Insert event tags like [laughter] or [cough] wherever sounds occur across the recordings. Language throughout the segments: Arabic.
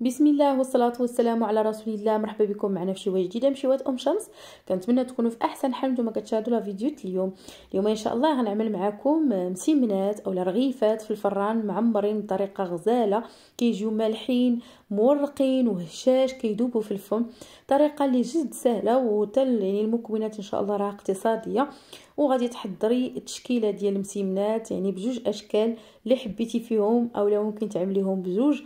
بسم الله والصلاة والسلام على رسول الله مرحبا بكم معنا في شويه جديده من شويه ام شمس كنتمنى تكونوا في احسن حال نتوما كتشاهدوا لا فيديو اليوم اليوم ان شاء الله غنعمل معكم مسمنات اولا رغيفات في الفران معمرين بطريقه غزاله كيجيو مالحين مورقين وهشاش كيدوبوا في الفم طريقه اللي جد سهله وتل يعني المكونات ان شاء الله راه اقتصاديه وغادي تحضري التشكيله ديال المسمنات يعني بجوج اشكال اللي حبيتي فيهم اولا ممكن تعمليهم بجوج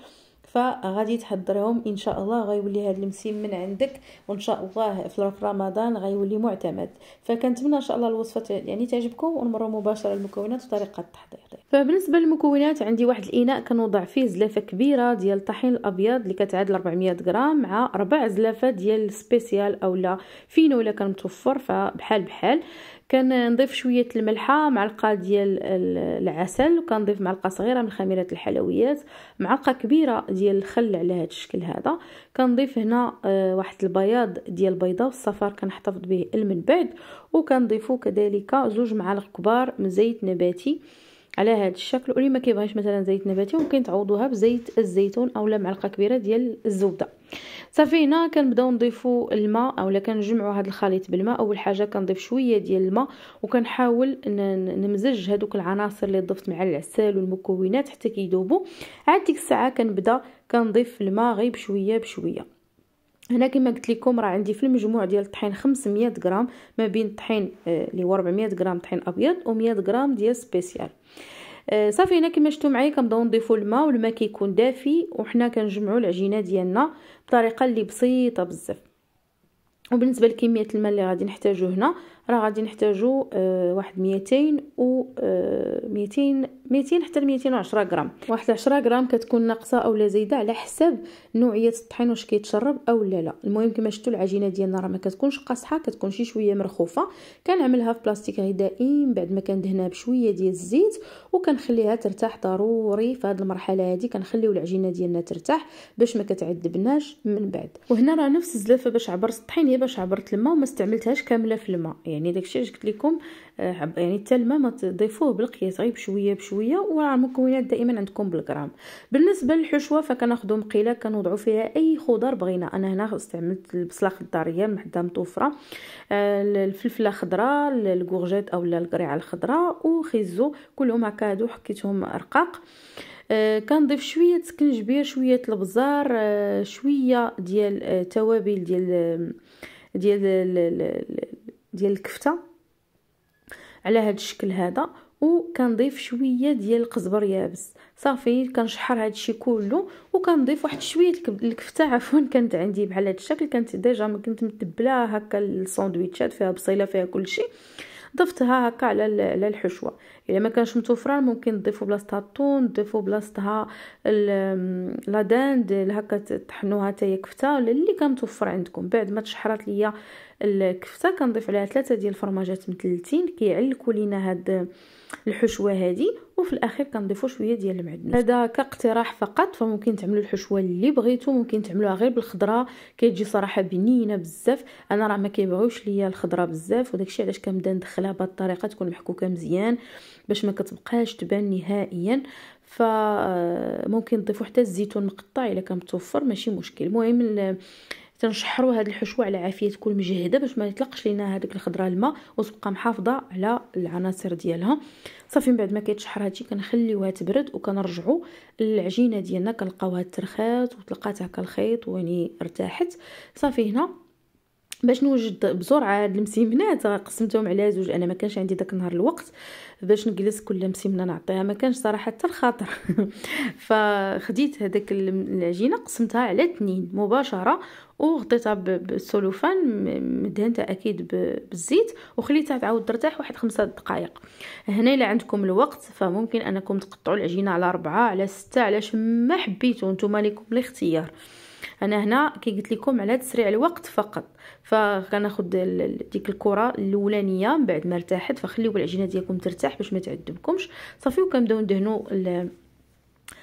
فغادي تحضرهم ان شاء الله غيولي هذا المسيم من عندك وان شاء الله في رمضان غيولي معتمد فكنتمنى ان شاء الله الوصفه يعني تعجبكم ونمروا مباشره للمكونات وطريقه التحضير فبالنسبه للمكونات عندي واحد الاناء كنوضع فيه زلافه كبيره ديال الطحين الابيض اللي كتعادل 400 غرام مع ربع زلافه ديال سبيسيال اولا فينو الا كان متوفر فبحال بحال كنضيف شويه الملحه معلقه ديال العسل وكنضيف معلقه صغيره من خميره الحلويات معلقه كبيره ديال الخل على هذا الشكل هذا كنضيف هنا آه، واحد البياض ديال البيضه والصفار كنحتفظ به من بعد وكنضيفو كذلك زوج معالق كبار من زيت نباتي على هذا الشكل واللي ما كيبغيش مثلا زيت نباتي ممكن تعوضوها بزيت الزيتون اولا معلقه كبيره ديال الزبده صافي هنا كنبداو نضيفوا الماء اولا كنجمعوا هذا الخليط بالماء اول حاجه كنضيف شويه ديال الماء وكنحاول نمزج هذوك العناصر اللي ضفت مع العسل والمكونات حتى كيذوبوا عاد ديك الساعه كنبدا كنضيف الماء غير بشويه بشويه هنا كما قلت لكم راه عندي في المجموع ديال الطحين 500 غرام ما بين الطحين آه، اللي هو 400 غرام طحين ابيض و100 غرام ديال سبيسيال آه، صافي هنا كما شفتوا معايا كنبداو نضيفوا الماء والماء كيكون دافي وحنا كنجمعوا العجينه ديالنا بطريقه اللي بسيطه بزاف وبالنسبه لكميه الماء اللي غادي نحتاجو هنا راه غادي نحتاجو آه، واحد 200 و 200 200 حتى 210 غرام واحد 10 غرام كتكون ناقصه اولا زايده على حساب نوعيه الطحين واش كيتشرب اولا لا المهم كما شفتوا العجينه ديالنا راه ما كتكونش قاصحه كتكون شي شويه مرخوفه كنعملها في بلاستيك غذائي من بعد ما كندهنها بشويه ديال الزيت وكنخليها ترتاح ضروري في هذه المرحله هذه كنخليو العجينه ديالنا ترتاح باش ما كتعذبناش من بعد وهنا راه نفس الزلافه باش عبرت الطحين هي باش عبرت الماء وما استعملتهاش كامله في الماء يعني داكشي اللي قلت لكم آه، يعني حتى الماء ما تضيفوه بالقياس غير بشويه بشويه شويه وراه المكونات دائما عندكم بالغرام بالنسبه للحشوه فكناخذوا مقيله كنوضعوا فيها اي خضر بغينا انا هنا استعملت البصله خضاريه محدا متوفره آه، الفلفله خضراء الكورجيت اولا القريعه الخضراء وخيزو كلهم هكا هادو حكيتهم رقاق آه كنضيف شويه سكنجبير شويه البزار آه شويه ديال التوابل آه، ديال آه، ديال ديال الكفته على هذا الشكل هذا وكنضيف شويه ديال القزبر يابس صافي كنشحر هذا الشيء كله وكنضيف واحد شويه الكفته عفوا كانت عندي بحال هذا الشكل كانت ديجا ما كنت متبله هكا الساندويتشات فيها بصيله فيها كل شيء ضفتها هكا على على الحشوه الا ما كانش متوفره ممكن تضيفوا بلاصتها الطون تضيفوا بلاصتها لا داند هكا تطحنوها حتى هي كفته ولا اللي كان متوفر عندكم بعد ما تشحرات ليا الكفته كنضيف عليها ثلاثه ديال الفرماجات مثلتين كيعلكوا لينا هاد الحشوه هذه وفي الاخير كنضيفوا شويه ديال المعدنوس هذا كاقتراح فقط فممكن تعملوا الحشوه اللي بغيتو ممكن تعملوها غير بالخضره كتجي صراحه بنينه بزاف انا راه ما كيبغيوش ليا الخضره بزاف وداكشي علاش كنبدا ندخلها بهاد الطريقه تكون محكوكه مزيان باش ما كتبقاش تبان نهائيا فممكن آه، تضيفوا حتى الزيتون مقطع الا كان متوفر ماشي مشكل المهم تنشحروا هاد الحشوه على عافيه تكون مجهده باش ما يطلقش لينا هذيك الخضره الماء وتبقى محافظه على العناصر ديالها صافي من بعد ما كيتشحر هادشي كنخليوها تبرد وكنرجعوا العجينه ديالنا كنلقاوها ترخات هكا الخيط ويعني ارتاحت صافي هنا باش نوجد بسرعه هاد المسيمنات قسمتهم على زوج انا ما كانش عندي داك النهار الوقت باش نجلس كل مسيمنه نعطيها ما كانش صراحه حتى الخاطر [laughs] فخديت هذاك العجينه قسمتها على اثنين مباشره وغطيتها بالسولوفان مدهنتها اكيد بالزيت وخليتها تعاود ترتاح واحد خمسة دقائق هنا الا عندكم الوقت فممكن انكم تقطعوا العجينه على أربعة على ستة على شما حبيتو نتوما ليكم الاختيار انا هنا كي قلت لكم على تسريع الوقت فقط فكناخذ ديك الكره الاولانيه من بعد ما ارتاحت فخليو العجينه ديالكم ترتاح باش ما تعذبكمش صافي وكنبداو ندهنوا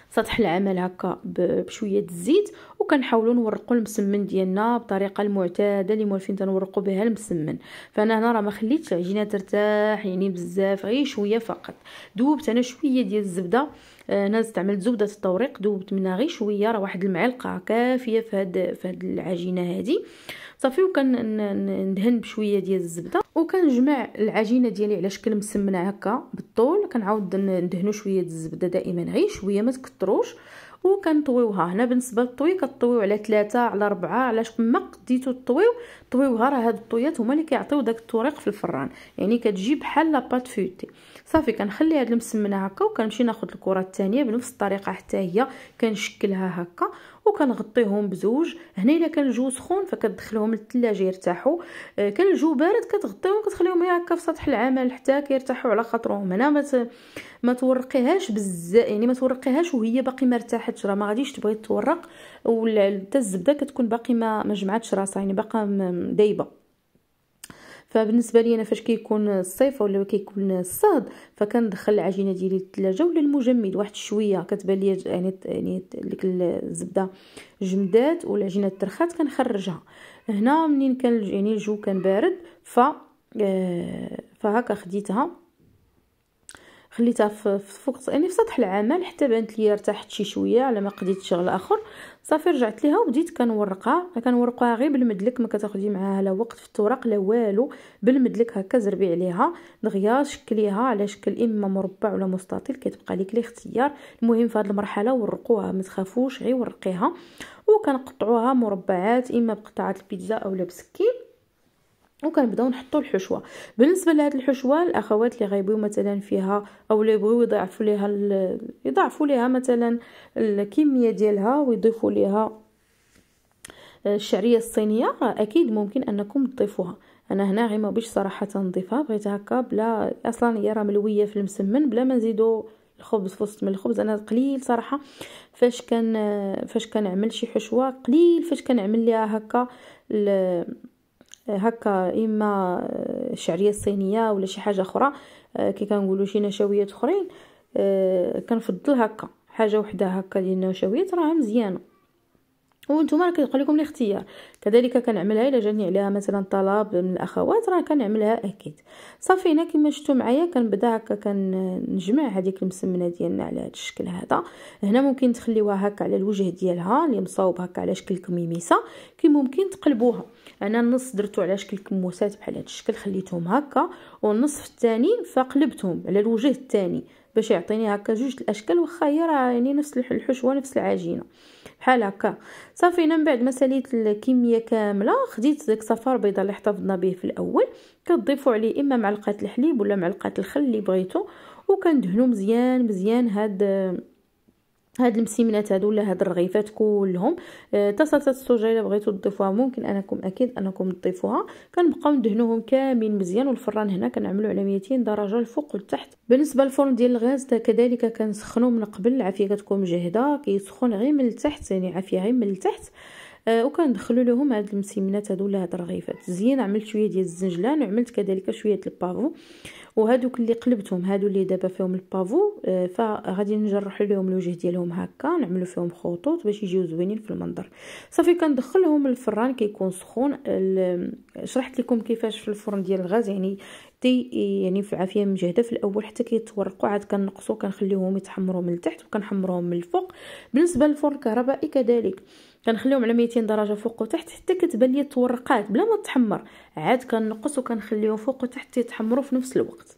سطح العمل هكا بشويه الزيت وكنحاولوا نورقوا المسمن ديالنا بطريقه المعتاده اللي موالفين تنورقوا بها المسمن فانا هنا راه ما خليتش العجينه ترتاح يعني بزاف غير شويه فقط دوبت انا شويه ديال الزبده آه، انا استعملت زبده التوريق دوبت منها غير شويه راه واحد المعلقه كافيه في هاد في هاد العجينه هذه صافي ندهن بشويه ديال الزبده وكنجمع العجينه ديالي على شكل مسمنه هكا بالطول كنعاود ندهنو شويه الزبده دائما غير شويه ما تكثروش وكنطويوها هنا بالنسبه للطوي كطويو على ثلاثة على أربعة على ما قديتو طويو طويوها راه هاد الطويات هما اللي كيعطيو داك الطريق في الفران يعني كتجي بحال لاباط فوتي صافي كنخلي هاد المسمنه هكا وكنمشي ناخد الكره الثانيه بنفس الطريقه حتى هي كنشكلها هكا وكنغطيهم بزوج هنا الا كان الجو سخون فكتدخلهم للثلاجه يرتاحوا آه كان الجو بارد كتغطيهم كتخليهم غير هكا في سطح العمل حتى كيرتاحوا على خاطرهم هنا ما ما تورقيهاش بزاف يعني ما تورقيهاش وهي باقي ما ارتاحتش راه ما غاديش تبغي تورق ولا الزبده كتكون باقي ما ما جمعتش راسها يعني باقا دايبه فبالنسبه لي انا فاش كيكون الصيف ولا كيكون الصاد فكندخل العجينه ديالي للثلاجه ولا المجمد واحد شويه كتبان لي يعني يعني ديك الزبده جمدات والعجينه ترخات كنخرجها هنا منين كان يعني الجو كان بارد ف آه، فهكا خديتها خليتها في فوق يعني في سطح العمل حتى بانت لي ارتحت شي شويه على ما قديت شغل اخر صافي رجعت ليها وبديت كنورقها كنورقها غير بالمدلك ما كتاخدي معاها لا وقت في الطرق لا والو بالمدلك هكا زربي عليها دغيا شكليها على شكل اما مربع ولا مستطيل كتبقى ليك الاختيار المهم في هذه المرحله ورقوها ما تخافوش غير ورقيها وكنقطعوها مربعات اما بقطعه البيتزا اولا بسكين وكنبداو نحطوا الحشوه بالنسبه لهاد الحشوه الاخوات اللي غيبغيو مثلا فيها او اللي يبغيو يضاعفوا ليها يضاعفوا ليها مثلا الكميه ديالها ويضيفوا ليها الشعريه الصينيه اكيد ممكن انكم تضيفوها انا هنا غير ما بغيتش صراحه نضيفها بغيت هكا بلا اصلا هي راه ملويه في المسمن بلا ما نزيدو الخبز في وسط من الخبز انا قليل صراحه فاش كان فاش كنعمل شي حشوه قليل فاش كنعمل ليها هكا هكا اما الشعريه الصينيه ولا شي حاجه اخرى كي كنقولوا شي نشويات اخرين كنفضل هكا حاجه وحده هكا ديال النشويات راه مزيانه وانتم راه كيقول لكم الاختيار كذلك كنعملها الا جاني عليها مثلا طلب من الاخوات راه كنعملها اكيد صافي هنا كما شفتوا معايا كنبدا هكا كنجمع هذيك المسمنه ديالنا على هذا الشكل هذا هنا ممكن تخليوها هكا على الوجه ديالها اللي مصاوب هكا على شكل كميميسه كي ممكن تقلبوها انا النص درتو على شكل كموسات بحال هذا الشكل خليتهم هكا والنصف الثاني فقلبتهم على الوجه الثاني باش يعطيني هكا جوج الاشكال واخا هي راه يعني نفس الحشوه نفس العجينه بحال هكا صافي انا من بعد ما ساليت الكميه كامله خديت داك صفار بيضه اللي احتفظنا به في الاول كتضيفوا عليه اما معلقه الحليب ولا معلقه الخل اللي بغيتو وكندهنوا مزيان مزيان هاد هاد المسيمنات هادو ولا هاد الرغيفات كلهم حتى آه صلصه السوجا الا بغيتو تضيفوها ممكن انكم اكيد انكم تضيفوها كنبقاو ندهنوهم كاملين مزيان والفران هنا كنعملو على 200 درجه الفوق والتحت بالنسبه للفرن ديال الغاز كذلك كنسخنوه من قبل العافيه كتكون مجهده كيسخن غير من التحت يعني عافيه غير من التحت آه، وكندخلو وكندخلوا لهم هاد المسيمنات هادو ولا هاد الرغيفات زين عملت شويه ديال الزنجلان وعملت كذلك شويه البافو وهادوك اللي قلبتهم هادو اللي دابا فيهم البافو آه، فغادي نجرح لهم الوجه ديالهم هكا نعملو فيهم خطوط باش يجيو زوينين في المنظر صافي كندخلهم الفران كيكون سخون شرحت لكم كيفاش في الفرن ديال الغاز يعني تي يعني في العافيه مجهده في الاول حتى كيتورقوا عاد كنقصوا كنخليوهم يتحمروا من التحت وكنحمروهم من الفوق بالنسبه للفرن الكهربائي كذلك كنخليهم على 200 درجه فوق وتحت حتى كتبان لي تورقات بلا ما تحمر عاد كنقص وكنخليهم فوق وتحت يتحمروا في نفس الوقت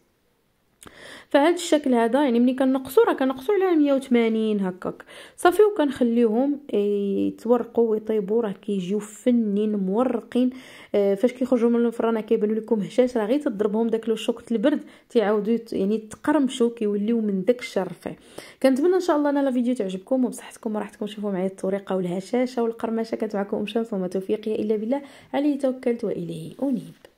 فهاد الشكل هذا يعني ملي كنقصو راه كنقصو على 180 هكاك صافي وكنخليهم يتورقوا ويطيبوا راه كيجيو فنين مورقين آه، فاش كيخرجوا من الفران كيبانوا لكم هشاش راه غير تضربهم داك لو شوكت البرد تيعاودوا يعني تقرمشوا كيوليو من داك الشرفه كنتمنى ان شاء الله ان لا فيديو تعجبكم وبصحتكم وراحتكم شوفوا معايا الطريقه والهشاشه والقرمشه كانت معكم شمس وما توفيقي الا بالله عليه توكلت واليه انيب